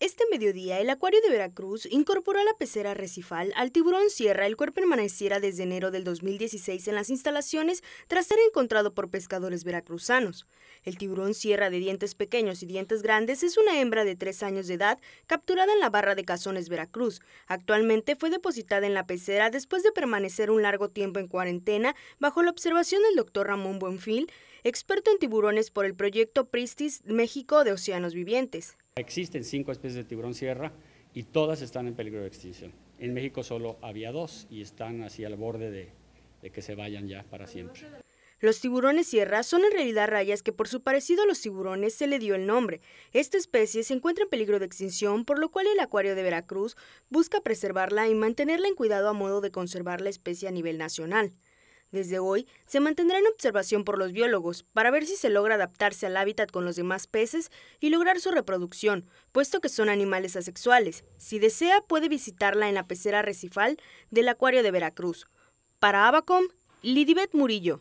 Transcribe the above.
Este mediodía, el acuario de Veracruz incorporó a la pecera recifal al tiburón sierra, el cual permaneciera desde enero del 2016 en las instalaciones tras ser encontrado por pescadores veracruzanos. El tiburón sierra de dientes pequeños y dientes grandes es una hembra de tres años de edad capturada en la barra de Cazones, Veracruz. Actualmente fue depositada en la pecera después de permanecer un largo tiempo en cuarentena bajo la observación del doctor Ramón Buenfil, experto en tiburones por el proyecto Pristis México de Océanos Vivientes. Existen cinco especies de tiburón sierra y todas están en peligro de extinción. En México solo había dos y están así al borde de, de que se vayan ya para siempre. Los tiburones sierra son en realidad rayas que por su parecido a los tiburones se le dio el nombre. Esta especie se encuentra en peligro de extinción, por lo cual el Acuario de Veracruz busca preservarla y mantenerla en cuidado a modo de conservar la especie a nivel nacional. Desde hoy, se mantendrá en observación por los biólogos para ver si se logra adaptarse al hábitat con los demás peces y lograr su reproducción, puesto que son animales asexuales. Si desea, puede visitarla en la pecera recifal del Acuario de Veracruz. Para Abacom, Lidibet Murillo.